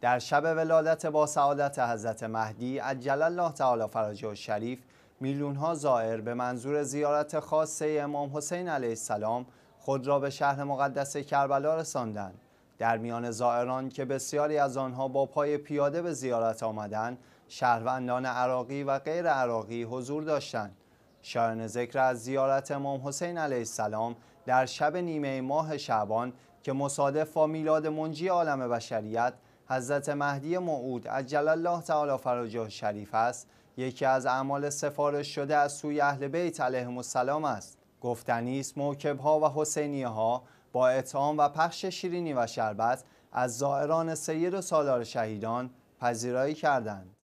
در شب ولادت با سعادت حضرت مهدی عجل الله تعالی فرجه و شریف میلیون ها زائر به منظور زیارت خاصه امام حسین علیه السلام خود را به شهر مقدس کربلا رساندند در میان زائران که بسیاری از آنها با پای پیاده به زیارت آمدند شهروندان عراقی و غیر عراقی حضور داشتند شایان ذکر از زیارت امام حسین علیه السلام در شب نیمه ماه شعبان که مصادف با میلاد منجی عالم بشریت حضرت مهدی موعود عجل الله تعالی فراجه شریف است یکی از اعمال سفارش شده از سوی اهل بیت علیه السلام است گفتنی است ها و حسینی ها با اطعام و پخش شیرینی و شربت از زائران سیر سالار شهیدان پذیرایی کردند